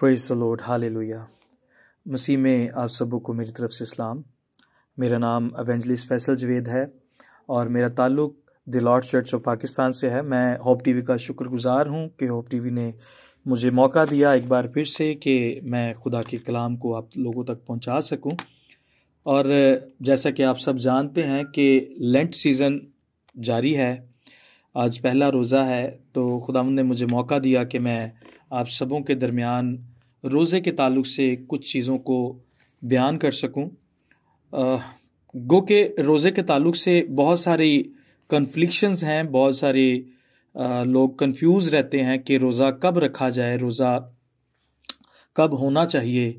praise the Lord लोया मसीह में आप सबों को मेरी तरफ से इस्लाम मेरा नाम अवेंजलिस फैसल जवेद है और मेरा ताल्लुक the Lord church of Pakistan से है मैं होप टीवी का शुक्रगुजार हूँ कि होप टीवी ने मुझे मौका दिया एक बार फिर से कि मैं खुदा के कलाम को आप लोगों तक पहुँचा सकूँ और जैसा कि आप सब जानते हैं कि लेंट सीज़न जारी है आज पहला रोज़ा है तो खुदा ने मुझे मौका दिया कि मैं आप सबों के दरमियान रोज़े के ताल्लुक से कुछ चीज़ों को बयान कर सकूँ गो के रोज़े के ताल्लुक से बहुत सारी कन्फ्लिक्शंस हैं बहुत सारे लोग कंफ्यूज रहते हैं कि रोज़ा कब रखा जाए रोज़ा कब होना चाहिए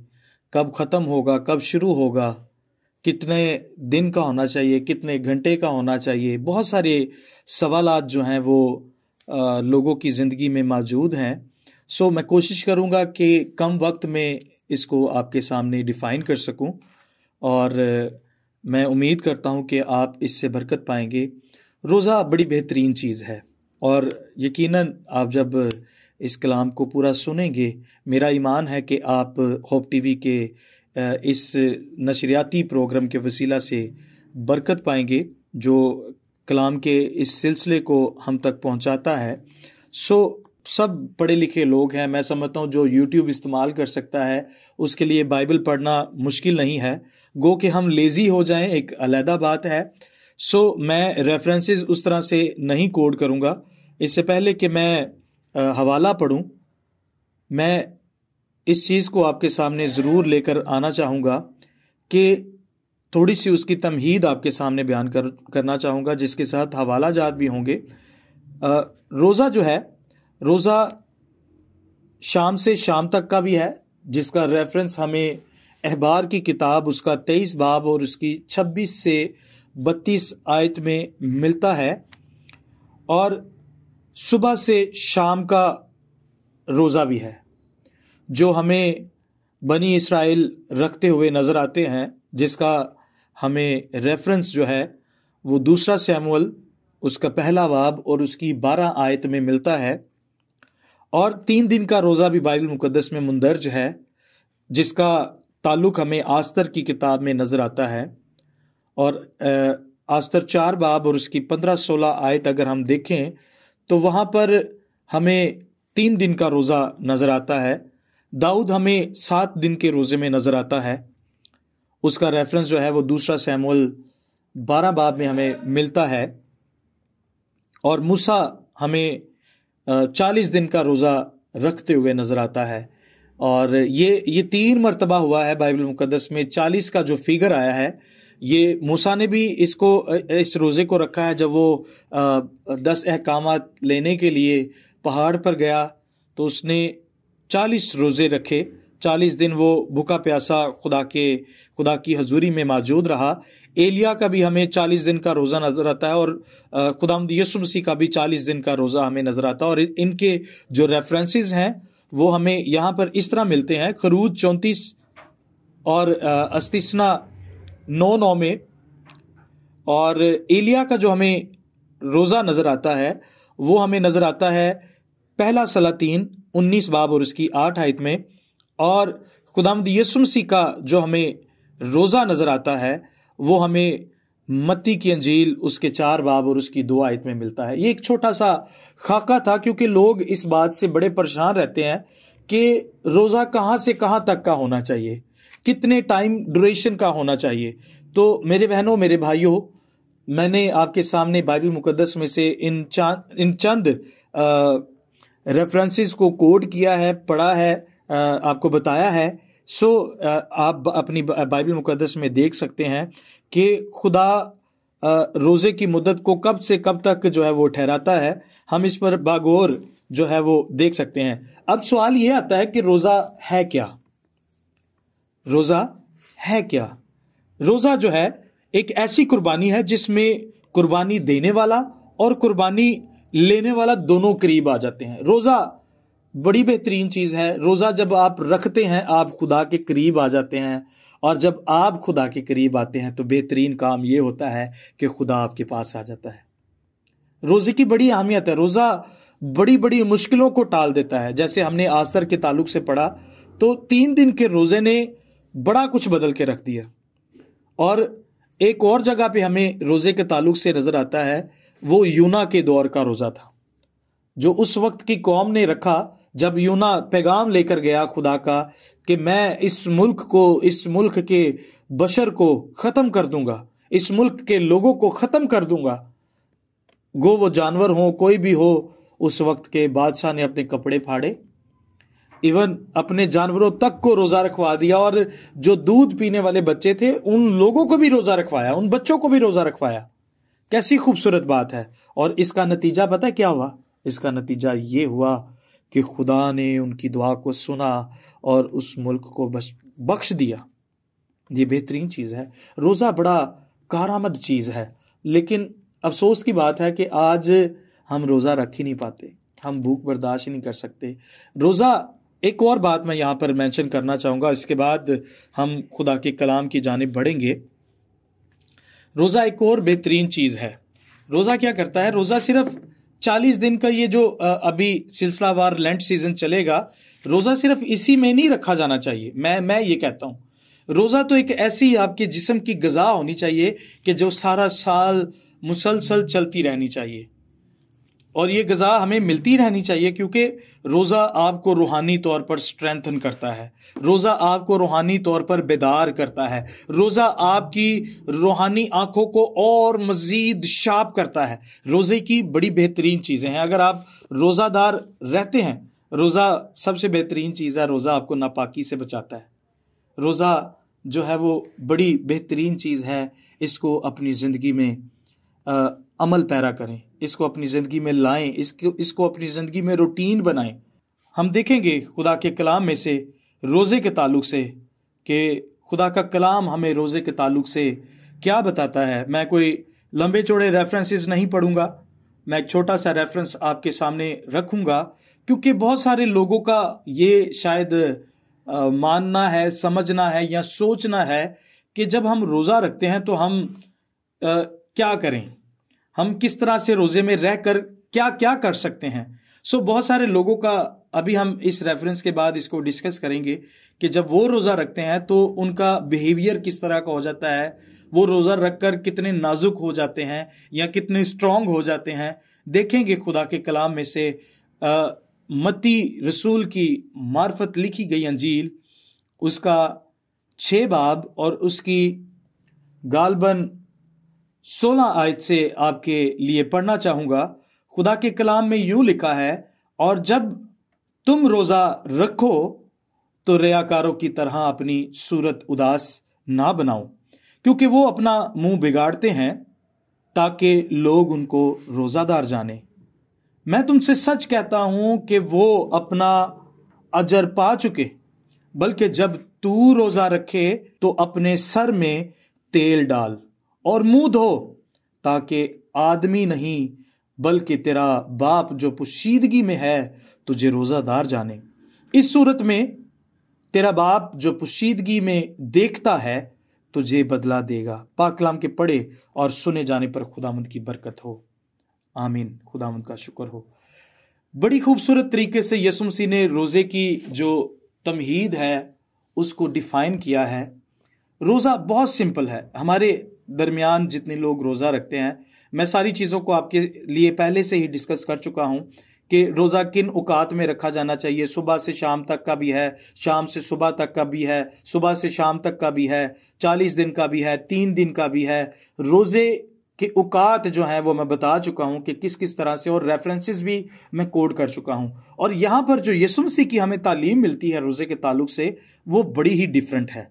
कब ख़त्म होगा कब शुरू होगा कितने दिन का होना चाहिए कितने घंटे का होना चाहिए बहुत सारे सवाल जो हैं वो लोगों की ज़िंदगी में मौजूद हैं सो so, मैं कोशिश करूँगा कि कम वक्त में इसको आपके सामने डिफ़ाइन कर सकूँ और मैं उम्मीद करता हूँ कि आप इससे बरकत पाएंगे रोज़ा बड़ी बेहतरीन चीज़ है और यकीनन आप जब इस कलाम को पूरा सुनेंगे मेरा ईमान है कि आप होप टीवी के इस नशरियाती प्रोग्राम के वसीला से बरकत पाएंगे जो कलाम के इस सिलसिले को हम तक पहुंचाता है सो सब पढ़े लिखे लोग हैं मैं समझता हूँ जो यूट्यूब इस्तेमाल कर सकता है उसके लिए बाइबल पढ़ना मुश्किल नहीं है गो कि हम लेज़ी हो जाएं एक अलहदा बात है सो मैं रेफरेंसेस उस तरह से नहीं कोड करूँगा इससे पहले कि मैं हवाला पढ़ूँ मैं इस चीज़ को आपके सामने ज़रूर लेकर आना चाहूँगा कि थोड़ी सी उसकी तमहीद आपके सामने बयान कर करना चाहूँगा जिसके साथ हवाला जात भी होंगे रोज़ा जो है रोज़ा शाम से शाम तक का भी है जिसका रेफरेंस हमें अहबार की किताब उसका तेईस बाब और उसकी छब्बीस से बत्तीस आयत में मिलता है और सुबह से शाम का रोज़ा भी है जो हमें बनी इसराइल रखते हुए नज़र आते हैं जिसका हमें रेफरेंस जो है वो दूसरा सैमुअल उसका पहला बाब और उसकी बारह आयत में मिलता है और तीन दिन का रोज़ा भी बाइबल मुकदस में मंदर्ज है जिसका ताल्लुक हमें आस्तर की किताब में नज़र आता है और आस्तर चार बाब और उसकी पंद्रह सोलह आयत अगर हम देखें तो वहाँ पर हमें तीन दिन का रोज़ा नज़र आता है दाऊद हमें सात दिन के रोज़े में नज़र आता है उसका रेफरेंस जो है वो दूसरा सैमुअल बारह बाब में हमें मिलता है और मूसा हमें चालीस दिन का रोज़ा रखते हुए नज़र आता है और ये ये तीन मरतबा हुआ है बाइबल मुकदस में चालीस का जो फिगर आया है ये मूसा ने भी इसको इस रोज़े को रखा है जब वो दस अहकाम लेने के लिए पहाड़ पर गया तो उसने चालीस रोज़े रखे चालीस दिन वो भूखा प्यासा खुदा के खुदा की हजूरी में मौजूद रहा एलिया का भी हमें चालीस दिन का रोज़ा नज़र आता है और खुदा यसु मसीह का भी चालीस दिन का रोज़ा हमें नज़र आता है और इनके जो रेफरेंसेस हैं वो हमें यहाँ पर इस तरह मिलते हैं खरूज चौंतीस और अस्तिसना नौ नौ में और एलिया का जो हमें रोज़ा नज़र आता है वो हमें नज़र आता है पहला सलातीन उन्नीस बाब और उसकी आठ आयत में और खुदामद यसुम का जो हमें रोज़ा नज़र आता है वो हमें मत्ती की अंजील उसके चार बाब और उसकी दो आयत में मिलता है ये एक छोटा सा खाका था क्योंकि लोग इस बात से बड़े परेशान रहते हैं कि रोज़ा कहाँ से कहाँ तक का होना चाहिए कितने टाइम ड्यूरेशन का होना चाहिए तो मेरे बहनों मेरे भाइयों मैंने आपके सामने बाइबल मुकदस में से इन चा इन चंद रेफरेंसेस को कोड किया है पढ़ा है आपको बताया है सो आप अपनी बाइबल मुकदस में देख सकते हैं कि खुदा रोज़े की मुद्दत को कब से कब तक जो है वो ठहराता है हम इस पर बागोर जो है वो देख सकते हैं अब सवाल ये आता है कि रोज़ा है क्या रोज़ा है क्या रोज़ा जो है एक ऐसी कुर्बानी है जिसमें कुर्बानी देने वाला और कुर्बानी लेने वाला दोनों करीब आ जाते हैं रोज़ा बड़ी बेहतरीन चीज़ है रोज़ा जब आप रखते हैं आप खुदा के करीब आ जाते हैं और जब आप खुदा के करीब आते हैं तो बेहतरीन काम ये होता है कि खुदा आपके पास आ जाता है रोज़े की बड़ी अहमियत है रोज़ा बड़ी बड़ी मुश्किलों को टाल देता है जैसे हमने आस्तर के ताल्लुक से पढ़ा तो तीन दिन के रोज़े ने बड़ा कुछ बदल के रख दिया और एक और जगह पे हमें रोज़े के ताल्लुक से नज़र आता है वो यूना के दौर का रोज़ा था जो उस वक्त की कौम ने रखा जब यूना पैगाम लेकर गया खुदा का कि मैं इस मुल्क को इस मुल्क के बशर को ख़त्म कर दूंगा इस मुल्क के लोगों को ख़त्म कर दूंगा गो वो जानवर हो कोई भी हो उस वक्त के बादशाह ने अपने कपड़े फाड़े इवन अपने जानवरों तक को रोज़ा रखवा दिया और जो दूध पीने वाले बच्चे थे उन लोगों को भी रोज़ा रखवाया उन बच्चों को भी रोज़ा रखवाया कैसी खूबसूरत बात है और इसका नतीजा पता क्या हुआ इसका नतीजा ये हुआ कि खुदा ने उनकी दुआ को सुना और उस मुल्क को बख्श दिया ये बेहतरीन चीज़ है रोज़ा बड़ा कारामद चीज़ है लेकिन अफसोस की बात है कि आज हम रोज़ा रख ही नहीं पाते हम भूख बर्दाश्त ही नहीं कर सकते रोज़ा एक और बात मैं यहाँ पर मेंशन करना चाहूँगा इसके बाद हम खुदा के कलाम की जानब बढ़ेंगे रोज़ा एक और बेहतरीन चीज़ है रोज़ा क्या करता है रोज़ा सिर्फ चालीस दिन का ये जो अभी सिलसिलावार लेंट सीजन चलेगा रोज़ा सिर्फ इसी में नहीं रखा जाना चाहिए मैं मैं ये कहता हूँ रोज़ा तो एक ऐसी आपके जिसम की गज़ा होनी चाहिए कि जो सारा साल मुसलसल चलती रहनी चाहिए और ये गज़ा हमें मिलती रहनी चाहिए क्योंकि रोज़ा आपको रूहानी तौर पर स्ट्रेंथन करता है रोज़ा आपको रूहानी तौर पर बेदार करता है रोज़ा आपकी रूहानी आँखों को और मज़ीद शाप करता है रोज़े की बड़ी बेहतरीन चीज़ें हैं अगर आप रोज़ादार रहते हैं रोज़ा सबसे बेहतरीन चीज़ है रोज़ा आपको नापाकी से बचाता है रोज़ा जो है वो बड़ी बेहतरीन चीज़ है इसको अपनी ज़िंदगी में अमल पैरा करें इसको अपनी ज़िंदगी में लाएं इसको इसको अपनी ज़िंदगी में रूटीन बनाएं हम देखेंगे खुदा के कलाम में से रोज़े के ताल्लुक से कि खुदा का कलाम हमें रोज़े के ताल्लुक से क्या बताता है मैं कोई लंबे चौड़े रेफरेंसेस नहीं पढ़ूंगा मैं एक छोटा सा रेफरेंस आपके सामने रखूंगा क्योंकि बहुत सारे लोगों का ये शायद आ, मानना है समझना है या सोचना है कि जब हम रोज़ा रखते हैं तो हम आ, क्या करें हम किस तरह से रोजे में रह कर क्या क्या कर सकते हैं सो so, बहुत सारे लोगों का अभी हम इस रेफरेंस के बाद इसको डिस्कस करेंगे कि जब वो रोज़ा रखते हैं तो उनका बिहेवियर किस तरह का हो जाता है वो रोज़ा रख कर कितने नाजुक हो जाते हैं या कितने स्ट्रांग हो जाते हैं देखेंगे खुदा के कलाम में से आ, मती रसूल की मार्फत लिखी गई अंजील उसका छः बाब और उसकी गालबन सोलह आयत से आपके लिए पढ़ना चाहूंगा खुदा के कलाम में यूं लिखा है और जब तुम रोजा रखो तो रयाकारों की तरह अपनी सूरत उदास ना बनाओ क्योंकि वो अपना मुंह बिगाड़ते हैं ताकि लोग उनको रोजादार जाने मैं तुमसे सच कहता हूं कि वो अपना अजर पा चुके बल्कि जब तू रोजा रखे तो अपने सर में तेल डाल और मुंह धो ताकि आदमी नहीं बल्कि तेरा बाप जो पुशीदगी में है तुझे रोज़ादार जाने इस सूरत में तेरा बाप जो पुशीदगी में देखता है तुझे बदला देगा पाकलाम के पढ़े और सुने जाने पर खुदामंद की बरकत हो आमीन खुदामंद का शुक्र हो बड़ी खूबसूरत तरीके से यसुमसी ने रोज़े की जो तमहीद है उसको डिफाइन किया है रोज़ा बहुत सिंपल है हमारे दरमियान जितने लोग रोज़ा रखते हैं मैं सारी चीज़ों को आपके लिए पहले से ही डिस्कस कर चुका हूँ कि रोज़ा किन अवकात में रखा जाना चाहिए सुबह से शाम तक का भी है शाम से सुबह तक का भी है सुबह से शाम तक का भी है चालीस दिन का भी है तीन दिन का भी है रोज़े के औकात जो हैं वो मैं बता चुका हूँ कि किस किस तरह से और रेफरेंसेस भी मैं कोड कर चुका हूँ और यहाँ पर जो यसुमसी की हमें तालीम मिलती है रोज़े के ताल्लुक से वो बड़ी ही डिफरेंट है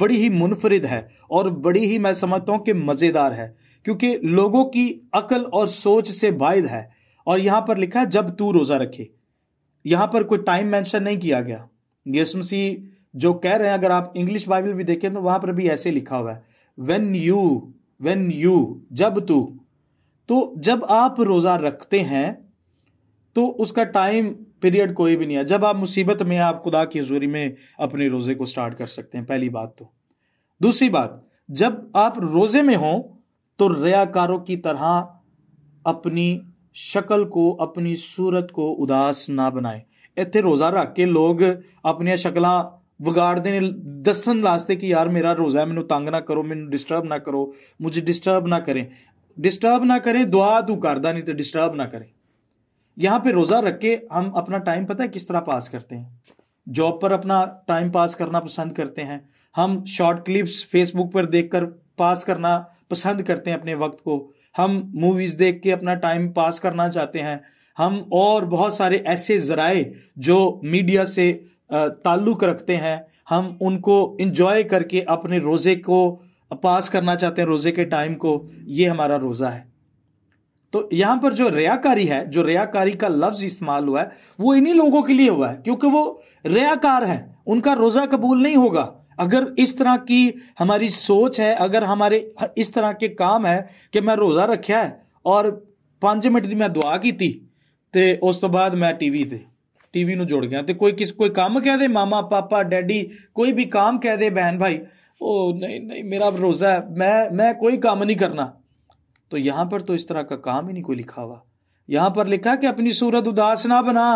बड़ी ही मुनफरद है और बड़ी ही मैं समझता हूँ कि मज़ेदार है क्योंकि लोगों की अकल और सोच से वायद है और यहाँ पर लिखा है जब तू रोज़ा रखे यहाँ पर कोई टाइम मेंशन नहीं किया गया यसमसी जो कह रहे हैं अगर आप इंग्लिश बाइबल भी देखें तो वहाँ पर भी ऐसे लिखा हुआ है वेन यू वेन यू जब तू तो जब आप रोज़ा रखते हैं तो उसका टाइम पीरियड कोई भी नहीं है जब आप मुसीबत में आप खुदा की हजूरी में अपने रोज़े को स्टार्ट कर सकते हैं पहली बात तो दूसरी बात जब आप रोज़े में हो तो रयाकारों की तरह अपनी शक्ल को अपनी सूरत को उदास ना बनाए इतने रोज़ा रख के लोग शक्ल शक्लां ਵਿਗਾੜਦੇ दसन ਦੱਸਣ कि यार मेरा रोजा है मैं तंग ना करो मैं डिस्टर्ब ना करो मुझे डिस्टर्ब ना करें डिस्टर्ब ना करें दुआ तू करता नहीं तो डिस्टर्ब ना करें यहाँ पे रोजा रख के हम अपना टाइम पता है किस तरह पास करते हैं जॉब पर अपना टाइम पास करना पसंद करते हैं हम शॉर्ट क्लिप्स फेसबुक पर देखकर पास करना पसंद करते हैं अपने वक्त को हम मूवीज देख के अपना टाइम पास करना चाहते हैं हम और बहुत सारे ऐसे जराए जो मीडिया से ताल्लुक रखते हैं हम उनको इंजॉय करके अपने रोज़े को पास करना चाहते हैं रोज़े के टाइम को ये हमारा रोज़ा है तो यहां पर जो रयाकारी है जो रयाकारी का लफ्ज इस्तेमाल हुआ है वो इन्हीं लोगों के लिए हुआ है क्योंकि वो रयाकार है उनका रोजा कबूल नहीं होगा अगर इस तरह की हमारी सोच है अगर हमारे इस तरह के काम है कि मैं रोजा रखा है और मिनट की मैं दुआ की थी, ਤੇ उस तो बाद मैं टीवी ਤੇ टीवी नु जोड़ गया ਤੇ कोई किस कोई काम कह दे मामा पापा डैडी कोई भी काम कह दे बहन भाई ओ नहीं नहीं मेरा रोजा है मैं मैं कोई काम नहीं करना तो यहां पर तो इस तरह का काम ही नहीं कोई लिखा हुआ यहां पर लिखा कि अपनी सूरत उदास ना बना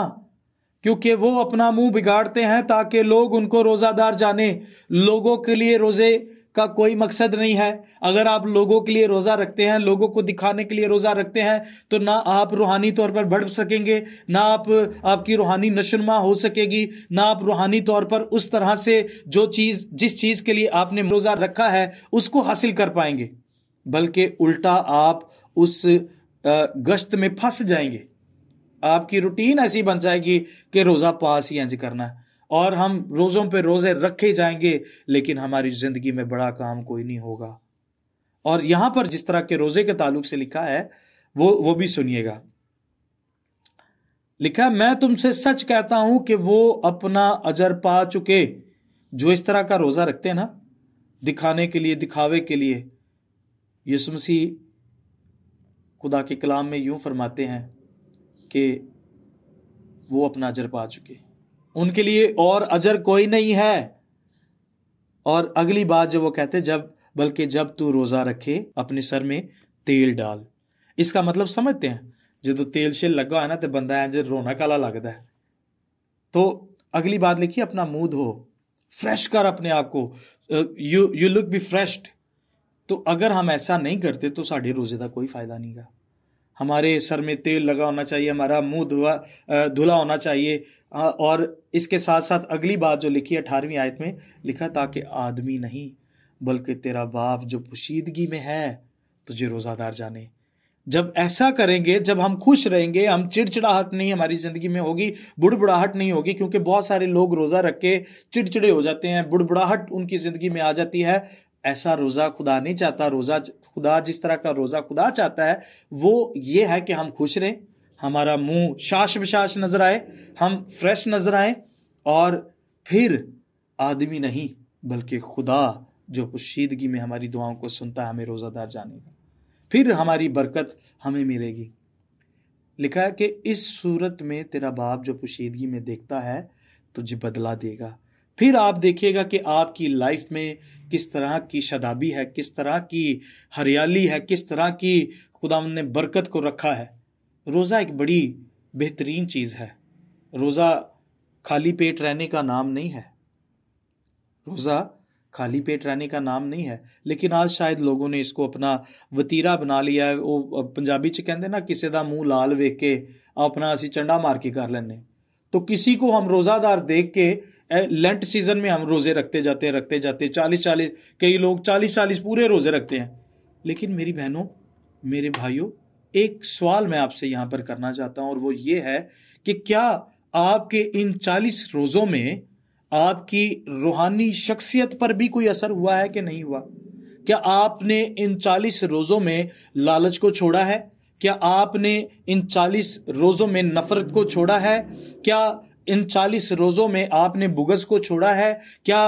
क्योंकि वो अपना मुंह बिगाड़ते हैं ताकि लोग उनको रोजादार जाने लोगों के लिए रोजे का कोई मकसद नहीं है अगर आप लोगों के लिए रोजा रखते हैं लोगों को दिखाने के लिए रोजा रखते हैं तो ना आप रूहानी तौर पर बढ़ सकेंगे ना आप आपकी रूहानी नशुनमा हो सकेगी ना आप रूहानी तौर पर उस तरह से जो चीज जिस चीज के लिए आपने रोजा रखा है उसको हासिल कर पाएंगे बल्कि उल्टा आप उस गश्त में फंस जाएंगे आपकी रूटीन ऐसी बन जाएगी कि रोज़ा पास ही अंज करना है और हम रोज़ों पे रोज़े रखे जाएंगे लेकिन हमारी ज़िंदगी में बड़ा काम कोई नहीं होगा और यहां पर जिस तरह के रोज़े के ताल्लुक से लिखा है वो वो भी सुनिएगा लिखा मैं तुमसे सच कहता हूं कि वो अपना अजर पा चुके जो इस तरह का रोज़ा रखते हैं ना दिखाने के लिए दिखावे के लिए यसु मसीह खुदा के कलाम में यूँ फरमाते हैं कि वो अपना अजर पा चुके उनके लिए और अजर कोई नहीं है और अगली बात जो वो कहते जब बल्कि जब तू रोज़ा रखे अपने सर में तेल डाल इसका मतलब समझते हैं जो तेल शेल लगा है ना तो बंदा है जो रोना काला लगता है तो अगली बात लिखिए अपना मुंह धो फ्रेश कर अपने आप को you you look be freshed तो अगर हम ऐसा नहीं करते तो साढ़े रोज़े का कोई फ़ायदा नहीं गा हमारे सर में तेल लगा होना चाहिए हमारा मुंह धुआ धुला होना चाहिए और इसके साथ साथ अगली बात जो लिखी है अठारहवीं आयत में लिखा ताकि आदमी नहीं बल्कि तेरा बाप जो पोशीदगी में है तुझे रोज़ादार जाने जब ऐसा करेंगे जब हम खुश रहेंगे हम चिड़चिड़ाहट नहीं हमारी ज़िंदगी में होगी बुड़बुड़ाहट नहीं होगी क्योंकि बहुत सारे लोग रोज़ा रख के चिड़चिड़े हो जाते हैं बुड़बुड़ाहट उनकी ज़िंदगी में आ जाती है ऐसा रोजा खुदा नहीं चाहता रोजा खुदा जिस तरह का रोजा खुदा चाहता है वो ये है कि हम खुश रहें हमारा मुंह शाश विशाश नजर आए हम फ्रेश नजर आए और फिर आदमी नहीं बल्कि खुदा जो पुशीदगी में हमारी दुआओं को सुनता है हमें रोज़ादार जानेगा फिर हमारी बरकत हमें मिलेगी लिखा है कि इस सूरत में तेरा बाप जो पुशीदगी में देखता है तुझे बदला देगा फिर आप देखिएगा कि आपकी लाइफ में किस तरह की शदाबी है किस तरह की हरियाली है किस तरह की खुदा ने बरकत को रखा है रोज़ा एक बड़ी बेहतरीन चीज़ है रोज़ा खाली पेट रहने का नाम नहीं है रोज़ा खाली पेट रहने का नाम नहीं है लेकिन आज शायद लोगों ने इसको अपना वतीरा बना लिया है वो पंजाबी च कहते ना किसी का मुँह लाल वेख के अपना असं चंडा मार के कर लें तो किसी को हम रोज़ादार देख के लेंट सीजन में हम रोज़े रखते जाते हैं रखते जाते हैं चालीस चालीस कई लोग चालीस चालीस पूरे रोज़े रखते हैं लेकिन मेरी बहनों मेरे भाइयों एक सवाल मैं आपसे यहाँ पर करना चाहता हूँ और वो ये है कि क्या आपके इन चालीस रोज़ों में आपकी रूहानी शख्सियत पर भी कोई असर हुआ है कि नहीं हुआ क्या आपने इन चालीस रोज़ों में लालच को छोड़ा है क्या आपने इन चालीस रोज़ों में नफ़रत को छोड़ा है क्या इन चालीस रोज़ों में आपने बुगज को छोड़ा है क्या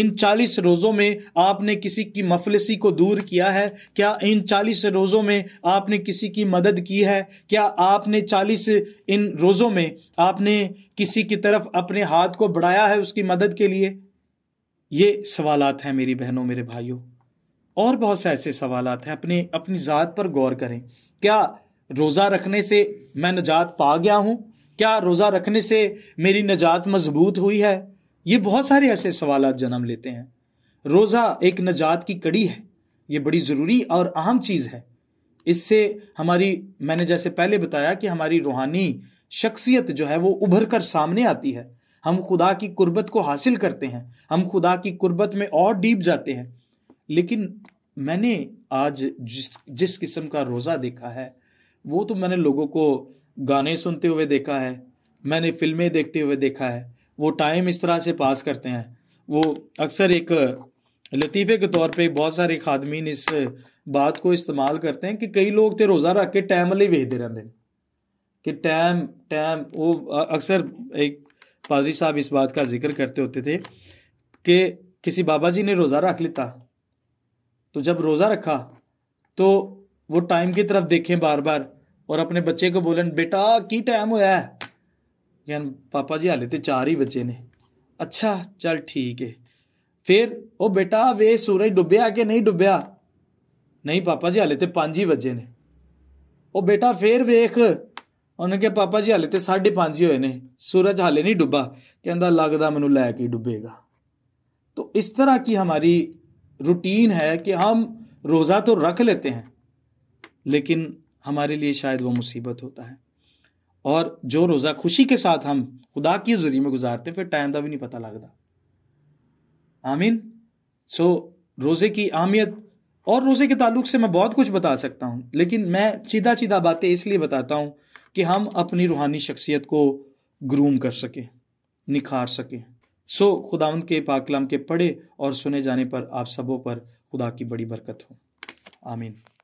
इन चालीस रोज़ों में आपने किसी की मफलसी को दूर किया है क्या इन चालीस रोज़ों में आपने किसी की मदद की है क्या आपने चालीस इन रोज़ों में आपने किसी की तरफ अपने हाथ को बढ़ाया है उसकी मदद के लिए ये सवाल हैं मेरी बहनों मेरे भाइयों और बहुत से ऐसे सवाल हैं अपने अपनी ज़ात पर गौर करें क्या रोज़ा रखने से मैं नजात पा गया हूँ क्या रोज़ा रखने से मेरी नजात मजबूत हुई है ये बहुत सारे ऐसे सवाल जन्म लेते हैं रोज़ा एक नजात की कड़ी है ये बड़ी ज़रूरी और अहम चीज़ है इससे हमारी मैंने जैसे पहले बताया कि हमारी रूहानी शख्सियत जो है वो उभर कर सामने आती है हम खुदा की कुर्बत को हासिल करते हैं हम खुदा की कुर्बत में और डीप जाते हैं लेकिन मैंने आज जिस जिस किस्म का रोज़ा देखा है वो तो मैंने लोगों को गाने सुनते हुए देखा है मैंने फिल्में देखते हुए देखा है वो टाइम इस तरह से पास करते हैं वो अक्सर एक लतीफ़े के तौर पे बहुत सारे खादमीन इस बात को इस्तेमाल करते हैं कि कई लोग तो रोज़ा रख के टैम वाले वेखते रहते हैं कि टैम टैम वो अक्सर एक पादरी साहब इस बात का जिक्र करते होते थे कि किसी बाबा जी ने रोज़ा रख लेता तो जब रोज़ा रखा तो वो टाइम की तरफ देखें बार बार और अपने बच्चे को बोलन बेटा की टाइम होया है पापा जी हाले तो चार ही बच्चे ने अच्छा चल ठीक है फिर ओ बेटा वे सूरज डुबया कि नहीं डुबया नहीं पापा जी हाले तो पांच ही बजे ने ਉਹ ਬੇਟਾ ਫੇਰ ਵੇਖ ਉਹਨੇ ਕਿ ਪਾਪਾ ਜੀ ਹਾਲੇ ਤੇ 5:30 ਹੋਏ ਨੇ सूरज हाले नहीं डुबा कहता लगता मैं लैके ਕੇ ਡੁੱਬੇਗਾ तो इस तरह की हमारी रूटीन है कि हम रोज़ा तो रख लेते हैं लेकिन हमारे लिए शायद वो मुसीबत होता है और जो रोज़ा खुशी के साथ हम खुदा की जरिए में गुजारते फिर टाइम का भी नहीं पता लगता आमीन सो so, रोज़े की अहमियत और रोज़े के ताल्लुक से मैं बहुत कुछ बता सकता हूँ लेकिन मैं सीधा सीधा बातें इसलिए बताता हूँ कि हम अपनी रूहानी शख्सियत को ग्रूम कर सकें निखार सकें सो so, खुदावंद के पाकलाम के पढ़े और सुने जाने पर आप सबों पर खुदा की बड़ी बरकत हो आमीन